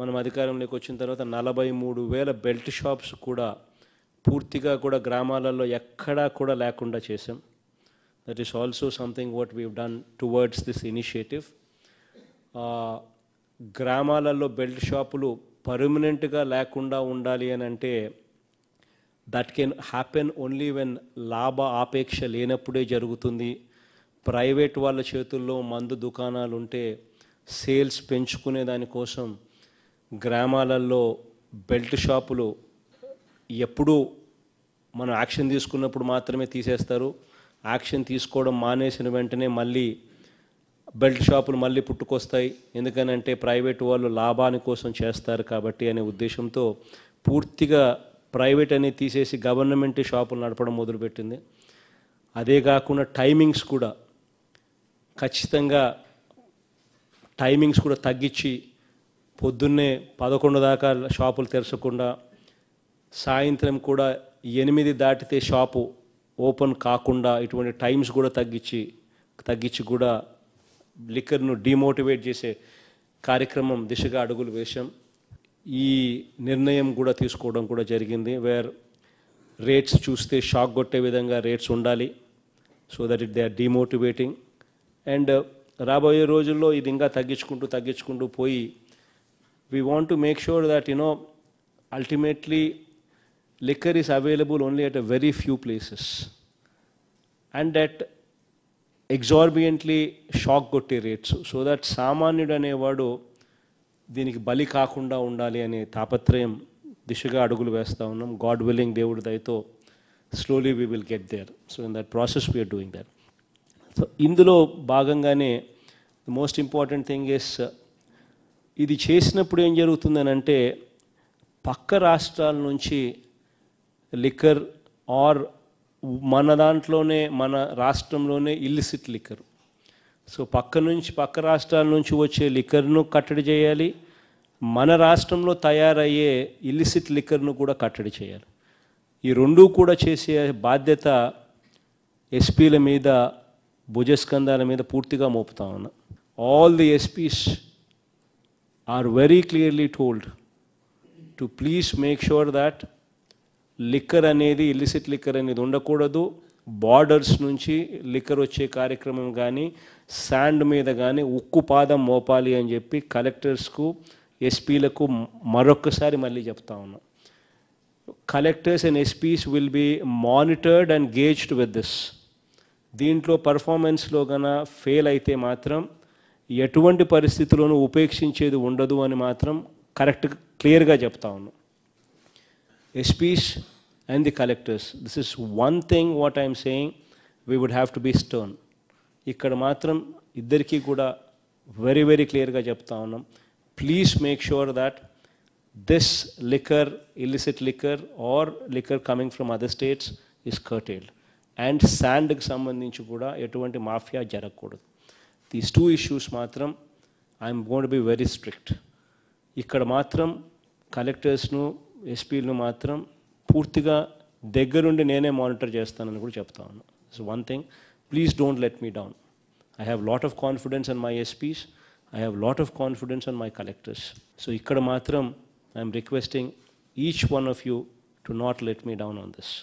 మనం అధికారంలోకి వచ్చిన తర్వాత నలభై మూడు వేల బెల్ట్ షాప్స్ కూడా పూర్తిగా కూడా గ్రామాలలో ఎక్కడా కూడా లేకుండా చేసాం that is also something what we done towards this initiative గ్రామాలలో బెల్ట్ షాపులు పర్మనెంట్గా లేకుండా ఉండాలి అని అంటే that can happen only when లాభ ఆపేక్ష లేనప్పుడే జరుగుతుంది ప్రైవేట్ వాళ్ళ చేతుల్లో మందు దుకాణాలు ఉంటే సేల్స్ పెంచుకునే దానికోసం గ్రామాలలో బెల్ట్ షాపులు ఎప్పుడూ మనం యాక్షన్ తీసుకున్నప్పుడు మాత్రమే తీసేస్తారు యాక్షన్ తీసుకోవడం మానేసిన వెంటనే మళ్ళీ బెల్ట్ షాపులు మళ్ళీ పుట్టుకొస్తాయి ఎందుకనంటే ప్రైవేట్ వాళ్ళు లాభాని కోసం చేస్తారు కాబట్టి అనే ఉద్దేశంతో పూర్తిగా ప్రైవేట్ అని తీసేసి గవర్నమెంట్ షాపులు నడపడం మొదలుపెట్టింది అదే కాకుండా టైమింగ్స్ కూడా ఖచ్చితంగా టైమింగ్స్ కూడా తగ్గించి పొద్దున్నే పదకొండు దాకా షాపులు తెరచకుండా సాయంత్రం కూడా ఎనిమిది దాటితే షాపు ఓపెన్ కాకుండా ఇటువంటి టైమ్స్ కూడా తగ్గించి తగ్గించి కూడా లిక్కర్ను డిమోటివేట్ చేసే కార్యక్రమం దిశగా అడుగులు వేశాం ఈ నిర్ణయం కూడా తీసుకోవడం కూడా జరిగింది వేర్ రేట్స్ చూస్తే షాక్ కొట్టే విధంగా రేట్స్ ఉండాలి so that it they are demotivating and రాబోయే రోజుల్లో ఇది ఇంకా తగ్గించుకుంటూ తగ్గించుకుంటూ పోయి we want to make sure that you know ultimately liquor is available only at a very few places and at exorbitantly shock gotti rates so that samanyudane vadu deeniki bali kaakunda undali ane tapatrayam dishaga adugulu vestha unnam god willing devudu daito slowly we will get there so in that process we are doing that so indulo bhagangane the most important thing is ఇది చేసినప్పుడు ఏం జరుగుతుందనంటే అంటే పక్క రాష్ట్రాల నుంచి liquor are మన దాంట్లోనే మన రాష్ట్రంలోనే ఇల్లిసిట్ లిక్కర్ సో పక్క నుంచి పక్క రాష్ట్రాల నుంచి వచ్చే లిక్కర్ను కట్టడి చేయాలి మన రాష్ట్రంలో తయారయ్యే ఇల్లిసిట్ లిక్కర్ను కూడా కట్టడి చేయాలి ఈ రెండూ కూడా చేసే బాధ్యత ఎస్పీల మీద భుజస్కంధాల మీద పూర్తిగా మోపుతా ఉన్నా all the SPs are very clearly told to please make sure that liquor అనేది ఇల్లిసిట్ లిక్కర్ అనేది ఉండకూడదు బార్డర్స్ నుంచి లిక్కర్ వచ్చే కార్యక్రమం కానీ శాండ్ మీద కానీ ఉక్కు పాదం మోపాలి అని చెప్పి కలెక్టర్స్కు ఎస్పీలకు మరొకసారి మళ్ళీ చెప్తా ఉన్నా collectors and SPs will be monitored and gauged with this దీంట్లో పర్ఫార్మెన్స్లో కన ఫెయిల్ అయితే మాత్రం ఎటువంటి పరిస్థితుల్లోనూ ఉపేక్షించేది ఉండదు అని మాత్రం కరెక్ట్ క్లియర్గా చెప్తా ఉన్నాం SPs and the collectors this is one thing what I'm saying we would have to be stern ఇక్కడ మాత్రం ఇద్దరికీ కూడా వెరీ వెరీ క్లియర్గా చెప్తా ఉన్నాం please make sure that this liquor illicit liquor or liquor coming from other states is curtailed and శాండ్కి సంబంధించి కూడా ఎటువంటి మాఫియా జరగకూడదు దీస్ టూ ఇష్యూస్ మాత్రం I'm gonna be very strict ఇక్కడ మాత్రం కలెక్టర్స్ను ఎస్పీలను మాత్రం పూర్తిగా దగ్గరుండి నేనే మానిటర్ చేస్తానని కూడా చెప్తా so one thing please don't let me down I have lot of confidence and my SPs I have lot of confidence and my collectors so ఇక్కడ మాత్రం I'm requesting each one of you to not let me down on this